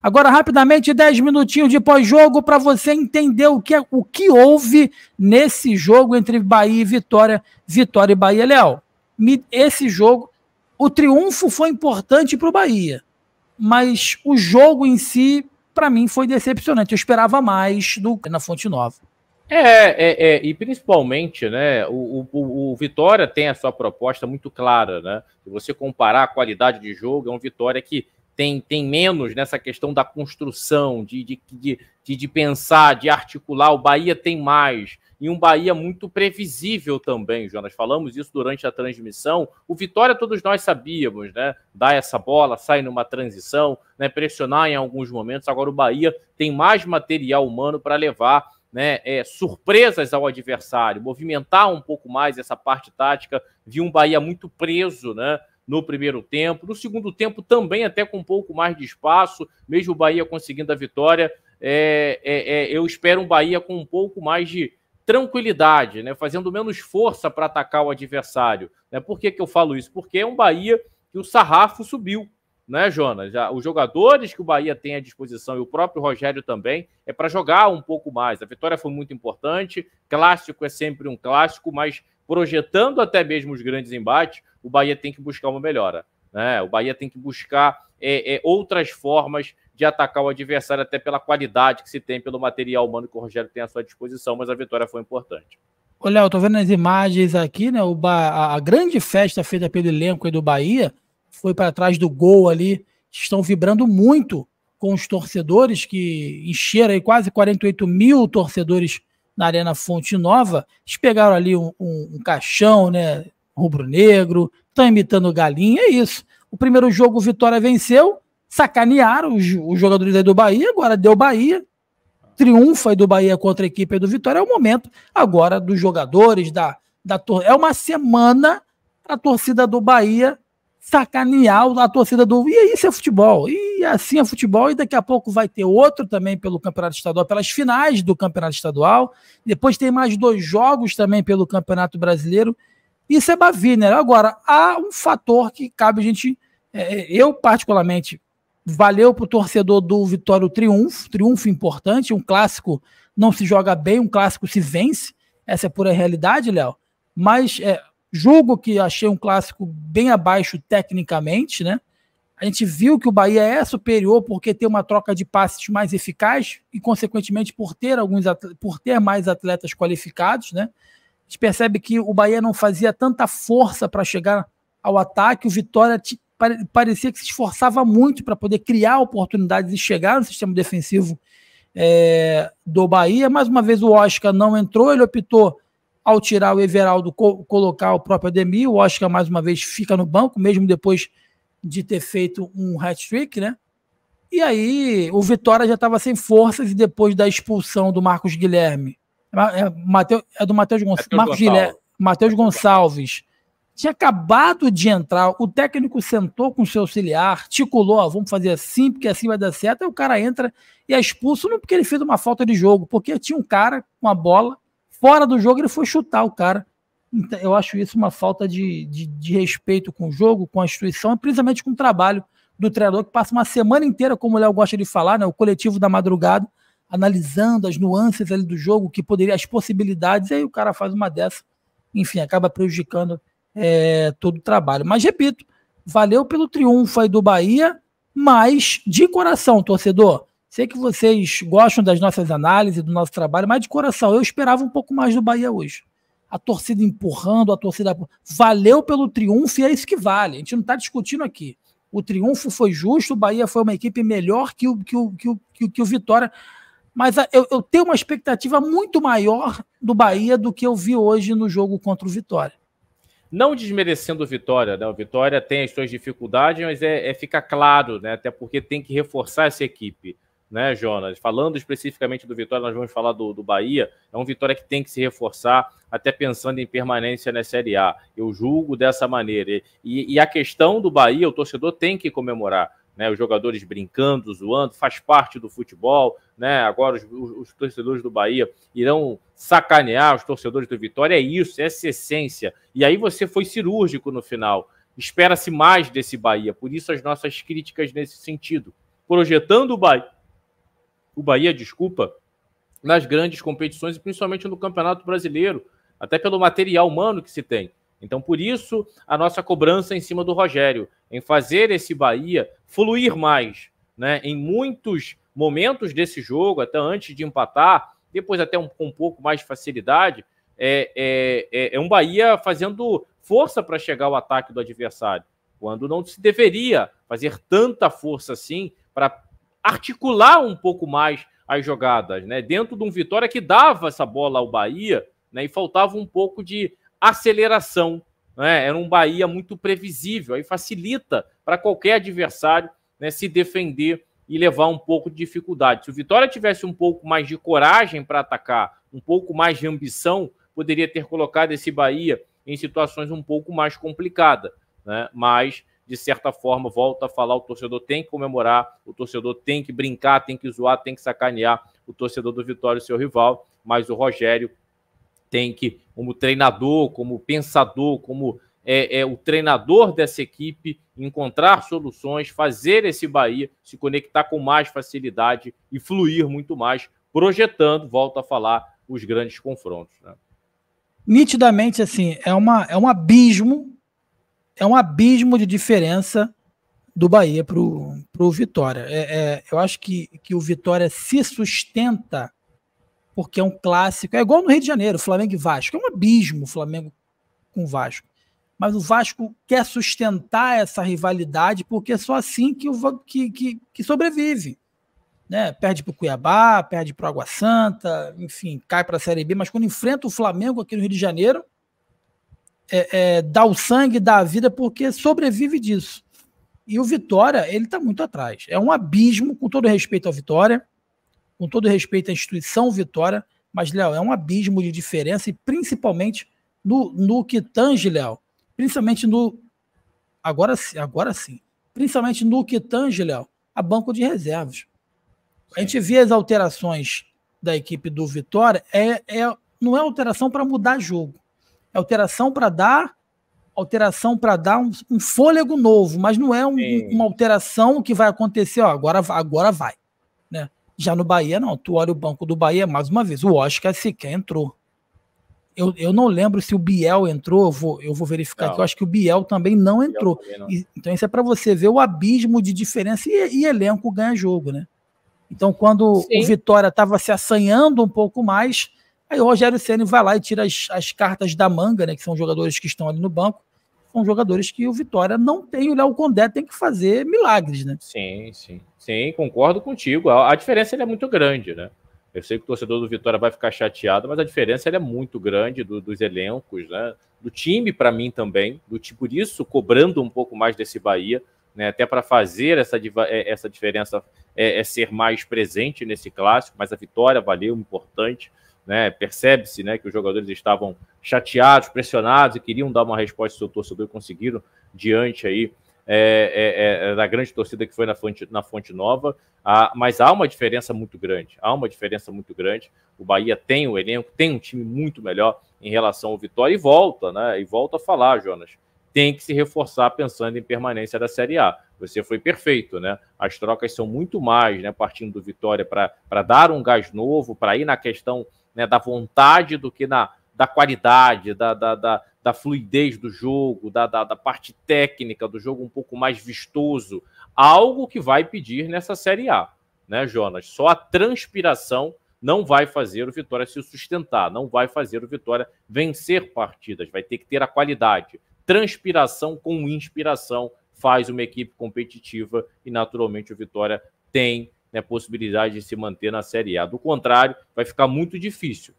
Agora, rapidamente, 10 minutinhos de pós-jogo para você entender o que, é, o que houve nesse jogo entre Bahia e Vitória, Vitória e Bahia. Léo, esse jogo, o triunfo foi importante para o Bahia, mas o jogo em si, para mim, foi decepcionante. Eu esperava mais do na Fonte Nova. É, é, é, e principalmente, né? O, o, o, Vitória tem a sua proposta muito clara, né? Se você comparar a qualidade de jogo, é um Vitória que tem, tem menos nessa questão da construção, de, de, de, de, pensar, de articular. O Bahia tem mais. E um Bahia muito previsível também, Jonas. Falamos isso durante a transmissão. O Vitória, todos nós sabíamos, né? Dar essa bola, sai numa transição, né? pressionar em alguns momentos. Agora o Bahia tem mais material humano para levar né, é, surpresas ao adversário, movimentar um pouco mais essa parte tática. Vi um Bahia muito preso, né? no primeiro tempo. No segundo tempo, também até com um pouco mais de espaço, mesmo o Bahia conseguindo a vitória. É, é, é, eu espero um Bahia com um pouco mais de tranquilidade, né? fazendo menos força para atacar o adversário. Né? Por que, que eu falo isso? Porque é um Bahia que o sarrafo subiu, né, Jonas? os jogadores que o Bahia tem à disposição e o próprio Rogério também é para jogar um pouco mais. A vitória foi muito importante, clássico é sempre um clássico, mas projetando até mesmo os grandes embates, o Bahia tem que buscar uma melhora. Né? O Bahia tem que buscar é, é, outras formas de atacar o adversário, até pela qualidade que se tem, pelo material humano que o Rogério tem à sua disposição, mas a vitória foi importante. Olha, eu tô vendo as imagens aqui, né? O ba... A grande festa feita pelo elenco do Bahia foi para trás do gol ali. Estão vibrando muito com os torcedores que encheram aí quase 48 mil torcedores na Arena Fonte Nova, eles pegaram ali um, um, um caixão, né? Rubro-negro, estão imitando galinha, é isso. O primeiro jogo, o Vitória venceu, sacanearam os, os jogadores aí do Bahia, agora deu Bahia, triunfa do Bahia contra a equipe do Vitória, é o momento agora dos jogadores, da, da torcida. É uma semana para a torcida do Bahia sacanear a torcida do. E isso é futebol. E assim é futebol. E daqui a pouco vai ter outro também pelo Campeonato Estadual, pelas finais do Campeonato Estadual. Depois tem mais dois jogos também pelo Campeonato Brasileiro. Isso é Baviner. Né? Agora, há um fator que cabe a gente. É, é, eu, particularmente, valeu para o torcedor do Vitória o triunfo, triunfo importante. Um clássico não se joga bem, um clássico se vence. Essa é pura realidade, Léo. Mas é, Julgo que achei um clássico bem abaixo tecnicamente, né? A gente viu que o Bahia é superior porque tem uma troca de passes mais eficaz e, consequentemente, por ter alguns por ter mais atletas qualificados, né? A gente percebe que o Bahia não fazia tanta força para chegar ao ataque. O Vitória parecia que se esforçava muito para poder criar oportunidades e chegar no sistema defensivo é, do Bahia. Mais uma vez o Oscar não entrou, ele optou ao tirar o Everaldo, co colocar o próprio Ademir. O Oscar, mais uma vez, fica no banco, mesmo depois de ter feito um hat-trick, né? E aí o Vitória já estava sem forças e depois da expulsão do Marcos Guilherme. É, Mateu, é do Matheus Gonçalves. Guilherme, Matheus Gonçalves. Tinha acabado de entrar, o técnico sentou com o seu auxiliar, articulou, ó, vamos fazer assim, porque assim vai dar certo. Aí o cara entra e é expulso, não porque ele fez uma falta de jogo, porque tinha um cara com a bola fora do jogo, ele foi chutar o cara. Então, eu acho isso uma falta de, de, de, respeito com o jogo, com a instituição, principalmente com o trabalho do treinador, que passa uma semana inteira, como o Léo gosta de falar, né, o coletivo da madrugada, analisando as nuances ali do jogo, que poderia, as possibilidades, e aí o cara faz uma dessa, enfim, acaba prejudicando é, todo o trabalho. Mas, repito, valeu pelo triunfo aí do Bahia, mas de coração, torcedor, Sei que vocês gostam das nossas análises, do nosso trabalho, mas de coração, eu esperava um pouco mais do Bahia hoje. A torcida empurrando, a torcida. Valeu pelo triunfo e é isso que vale. A gente não está discutindo aqui. O triunfo foi justo, o Bahia foi uma equipe melhor que o, que o, que o, que o, que o Vitória. Mas a, eu, eu tenho uma expectativa muito maior do Bahia do que eu vi hoje no jogo contra o Vitória não desmerecendo o Vitória, né? O Vitória tem as suas dificuldades, mas é, é fica claro, né? Até porque tem que reforçar essa equipe né, Jonas? Falando especificamente do Vitória, nós vamos falar do, do Bahia. É um Vitória que tem que se reforçar, até pensando em permanência na Série A. Eu julgo dessa maneira. E, e a questão do Bahia, o torcedor tem que comemorar. Né, os jogadores brincando, zoando, faz parte do futebol. Né, agora os, os, torcedores do Bahia irão sacanear os torcedores do Vitória. É isso, é essa essência. E aí você foi cirúrgico no final. Espera-se mais desse Bahia, por isso as nossas críticas nesse sentido. Projetando o Bahia o Bahia, desculpa, nas grandes competições e principalmente no Campeonato Brasileiro, até pelo material humano que se tem. Então, por isso, a nossa cobrança em cima do Rogério, em fazer esse Bahia fluir mais, né? Em muitos momentos desse jogo, até antes de empatar, depois até um, com um pouco mais de facilidade, é, é, é, é um Bahia fazendo força para chegar ao ataque do adversário, quando não se deveria fazer tanta força assim para articular um pouco mais as jogadas, né? Dentro de um Vitória que dava essa bola ao Bahia, né? E faltava um pouco de aceleração, né? Era um Bahia muito previsível, aí facilita para qualquer adversário, né? Se defender e levar um pouco de dificuldade. Se o Vitória tivesse um pouco mais de coragem para atacar, um pouco mais de ambição, poderia ter colocado esse Bahia em situações um pouco mais complicadas, né? Mas de certa forma, volta a falar, o torcedor tem que comemorar, o torcedor tem que brincar, tem que zoar, tem que sacanear o torcedor do Vitória, seu rival, mas o Rogério tem que, como treinador, como pensador, como é, é, o treinador dessa equipe, encontrar soluções, fazer esse Bahia se conectar com mais facilidade e fluir muito mais, projetando, volta a falar, os grandes confrontos. Né? Nitidamente, assim, é, uma, é um abismo é um abismo de diferença do Bahia para o Vitória. É, é, eu acho que, que o Vitória se sustenta porque é um clássico. É igual no Rio de Janeiro, Flamengo e Vasco. É um abismo o Flamengo com o Vasco. Mas o Vasco quer sustentar essa rivalidade porque é só assim que, o, que, que, que sobrevive. Né? Perde para o Cuiabá, perde para o Água Santa, enfim, cai para a Série B. Mas quando enfrenta o Flamengo aqui no Rio de Janeiro, é, é, dá o sangue, dá a vida, porque sobrevive disso. E o Vitória, ele está muito atrás. É um abismo, com todo respeito ao Vitória, com todo respeito à instituição Vitória, mas, Léo, é um abismo de diferença, e principalmente no, no que tange, Léo, principalmente no. Agora, agora sim. Principalmente no que tange, Léo, a banco de reservas. A gente vê as alterações da equipe do Vitória, é, é, não é alteração para mudar jogo alteração para dar alteração para dar um, um, fôlego novo, mas não é um, uma alteração que vai acontecer, ó, agora, agora vai. Né? Já no Bahia, não. Tu olha o banco do Bahia, mais uma vez, o Oscar sequer entrou. Eu, eu não lembro se o Biel entrou, eu vou, eu vou verificar não. aqui. Eu acho que o Biel também não entrou. Também não. E, então, isso é para você ver o abismo de diferença e, e elenco ganha jogo, né? Então, quando Sim. o Vitória estava se assanhando um pouco mais, Aí o Rogério Ceni vai lá e tira as, as cartas da manga, né? Que são jogadores que estão ali no banco. São jogadores que o Vitória não tem, o Léo Condé tem que fazer milagres, né? Sim, sim. Sim, concordo contigo. A, a diferença é muito grande, né? Eu sei que o torcedor do Vitória vai ficar chateado, mas a diferença é muito grande do, dos elencos, né? Do time, para mim também. Do tipo, por isso, cobrando um pouco mais desse Bahia, né? Até para fazer essa, é, essa diferença é, é, ser mais presente nesse clássico, mas a vitória valeu, importante. Né? Percebe-se né, que os jogadores estavam chateados, pressionados e queriam dar uma resposta ao seu torcedor e conseguiram diante aí é, é, é, é, da grande torcida que foi na Fonte, na fonte Nova, ah, mas há uma diferença muito grande, há uma diferença muito grande. O Bahia tem o um elenco, tem um time muito melhor em relação ao Vitória e volta, né? E volta a falar, Jonas. Tem que se reforçar pensando em permanência da Série A. Você foi perfeito, né? As trocas são muito mais, né? Partindo do Vitória para dar um gás novo, para ir na questão né, da vontade do que na, da qualidade, da, da, da, da fluidez do jogo, da, da, da, parte técnica do jogo um pouco mais vistoso. Algo que vai pedir nessa Série A, né, Jonas? Só a transpiração não vai fazer o Vitória se sustentar, não vai fazer o Vitória vencer partidas, vai ter que ter a qualidade. Transpiração com inspiração faz uma equipe competitiva e, naturalmente, o Vitória tem né, possibilidade de se manter na Série A. Do contrário, vai ficar muito difícil.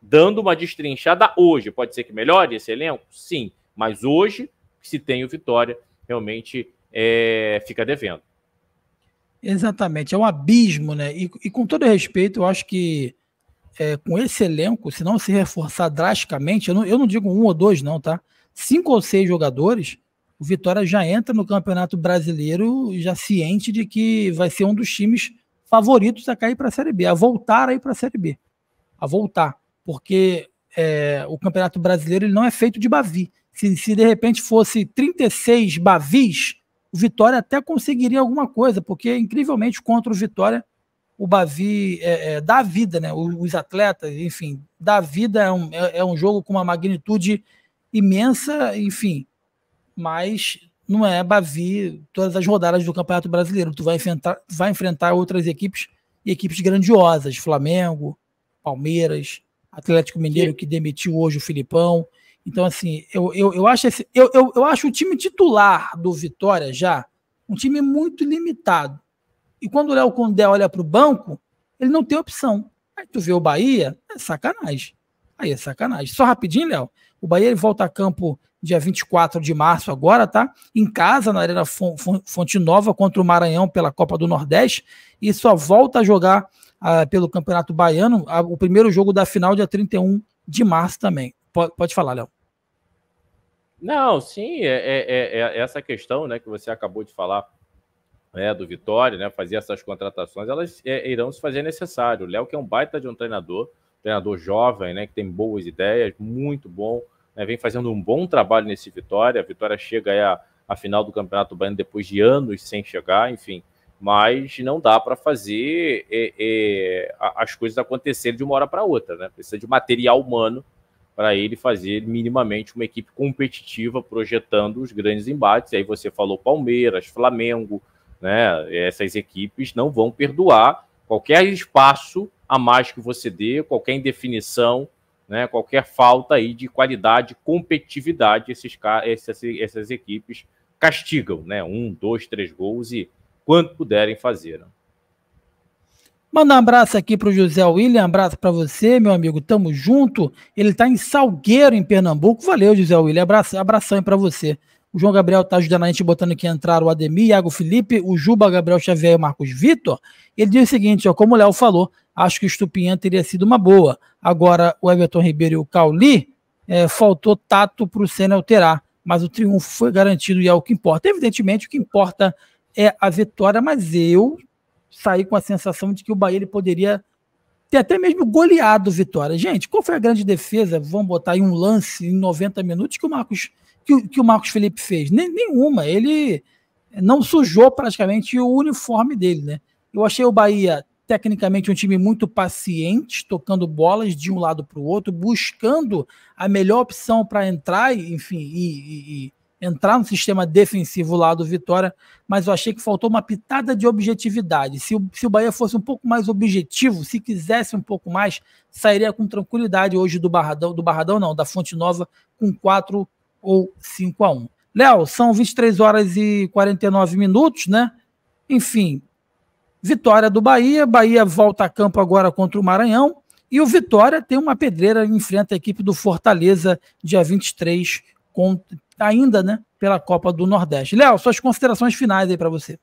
Dando uma destrinchada hoje, pode ser que melhore esse elenco? Sim, mas hoje, se tem o Vitória, realmente é, fica devendo. Exatamente, é um abismo, né? E, e com todo respeito, eu acho que é, com esse elenco, se não se reforçar drasticamente, eu não, eu não digo um ou dois, não, tá? Cinco ou seis jogadores, o Vitória já entra no Campeonato Brasileiro já ciente de que vai ser um dos times favoritos a cair para a Série B, a voltar aí para a Série B, a voltar, porque é, o Campeonato Brasileiro ele não é feito de bavi. Se, se de repente fosse 36 bavis, o Vitória até conseguiria alguma coisa, porque incrivelmente contra o Vitória o Bavi é, é, dá vida, né? Os atletas, enfim, dá vida é um, é, é um jogo com uma magnitude imensa, enfim, mas não é Bavi todas as rodadas do Campeonato Brasileiro. Tu vai enfrentar, vai enfrentar outras equipes e equipes grandiosas, Flamengo, Palmeiras, Atlético Mineiro, que demitiu hoje o Filipão. Então, assim, eu, eu, eu, acho, esse, eu, eu, eu acho o time titular do Vitória já um time muito limitado. E quando o Léo Condé olha para o banco, ele não tem opção. Aí tu vê o Bahia, é sacanagem. Aí é sacanagem. Só rapidinho, Léo. O Bahia ele volta a campo dia 24 de março, agora, tá? Em casa, na Arena Fonte Nova, contra o Maranhão pela Copa do Nordeste, e só volta a jogar ah, pelo Campeonato Baiano, o primeiro jogo da final, dia 31 de março também. Pode, pode falar, Léo. Não, sim, é, é, é, é, essa questão né, que você acabou de falar né, do Vitória, né, fazer essas contratações, elas é, irão se fazer necessário. O Léo, que é um baita de um treinador, treinador jovem, né, que tem boas ideias, muito bom né, vem fazendo um bom trabalho nesse Vitória. A Vitória chega à, final do Campeonato Baiano depois de anos sem chegar, enfim. Mas não dá para fazer é, é, as coisas acontecerem de uma hora para outra, né? Precisa de material humano para ele fazer minimamente uma equipe competitiva, projetando os grandes embates. Aí você falou Palmeiras, Flamengo, né? Essas equipes não vão perdoar qualquer espaço a mais que você dê, qualquer indefinição, né, qualquer falta aí de qualidade, competitividade, esses, essas, essas equipes castigam, né? Um, dois, três gols e quanto puderem fazer. Né? Manda um abraço aqui para o José William, abraço para você, meu amigo, tamo junto. Ele está em Salgueiro, em Pernambuco. Valeu, José William, abraço, abração para você. O João Gabriel tá ajudando a gente botando que entraram o Ademir, Iago Felipe, o Juba, Gabriel Xavier e o Marcos Vitor. Ele diz o seguinte, ó, como o Léo falou, acho que o Estupinhan teria sido uma boa. Agora o Everton Ribeiro e o Cauli, é, faltou tato para o Senna alterar, mas o triunfo foi garantido e é o que importa. Evidentemente, o que importa é a vitória, mas eu saí com a sensação de que o Bahia ele poderia ter até mesmo goleado vitória. Gente, qual foi a grande defesa? Vamos botar aí um lance em 90 minutos que o Marcos que, que o Marcos Felipe fez? Nem, nenhuma. Ele não sujou praticamente o uniforme dele, né? Eu achei o Bahia tecnicamente um time muito paciente, tocando bolas de um lado para o outro, buscando a melhor opção para entrar, enfim, e, e, e, entrar no sistema defensivo lá do Vitória, mas eu achei que faltou uma pitada de objetividade. Se o, se o Bahia fosse um pouco mais objetivo, se quisesse um pouco mais, sairia com tranquilidade hoje do Barradão, do Barradão não, da Fonte Nova, com quatro ou 5 a 1 Léo, são 23 horas e 49 minutos, né? Enfim, vitória do Bahia. Bahia volta a campo agora contra o Maranhão. E o Vitória tem uma pedreira, enfrenta a equipe do Fortaleza, dia 23, com, ainda né, pela Copa do Nordeste. Léo, suas considerações finais aí para você.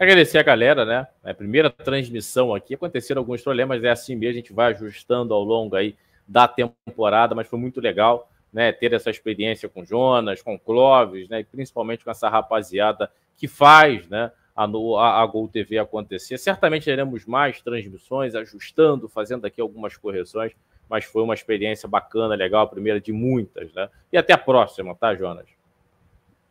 Agradecer a galera, né? É a primeira transmissão aqui. Aconteceram alguns problemas, é assim mesmo, a gente vai ajustando ao longo aí da temporada, mas foi muito legal né, ter essa experiência com Jonas, com Clóvis, né, e principalmente com essa rapaziada que faz né, a, a, a Gol TV acontecer. Certamente teremos mais transmissões, ajustando, fazendo aqui algumas correções, mas foi uma experiência bacana, legal, a primeira de muitas. Né? E até a próxima, tá, Jonas?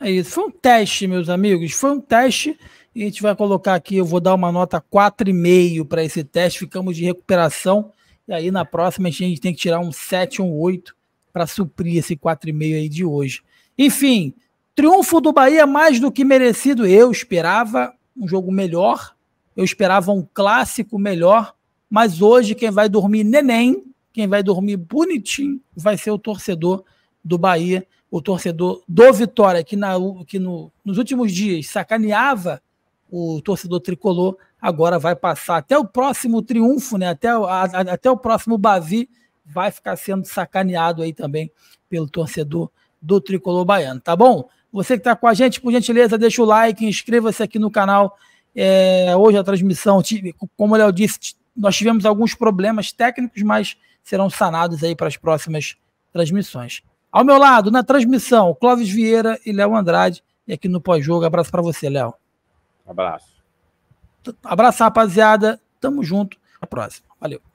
É isso, foi um teste, meus amigos, foi um teste e a gente vai colocar aqui, eu vou dar uma nota 4,5 para esse teste, ficamos de recuperação e aí na próxima a gente tem que tirar um 7, um 8 para suprir esse 4,5 aí de hoje. Enfim, triunfo do Bahia mais do que merecido. Eu esperava um jogo melhor, eu esperava um clássico melhor, mas hoje quem vai dormir neném, quem vai dormir bonitinho, vai ser o torcedor do Bahia, o torcedor do Vitória, que, na, que no, nos últimos dias sacaneava o torcedor tricolor, agora vai passar até o próximo triunfo, né? até, a, a, até o próximo Bavi vai ficar sendo sacaneado aí também pelo torcedor do Tricolor Baiano, tá bom? Você que está com a gente, por gentileza, deixa o like, inscreva-se aqui no canal. É, hoje a transmissão, como o Léo disse, nós tivemos alguns problemas técnicos, mas serão sanados aí para as próximas transmissões. Ao meu lado, na transmissão, Clóvis Vieira e Léo Andrade. E aqui no pós-jogo, abraço para você, Léo. Abraço. Abraço, rapaziada. Tamo junto. Até A próxima. Valeu.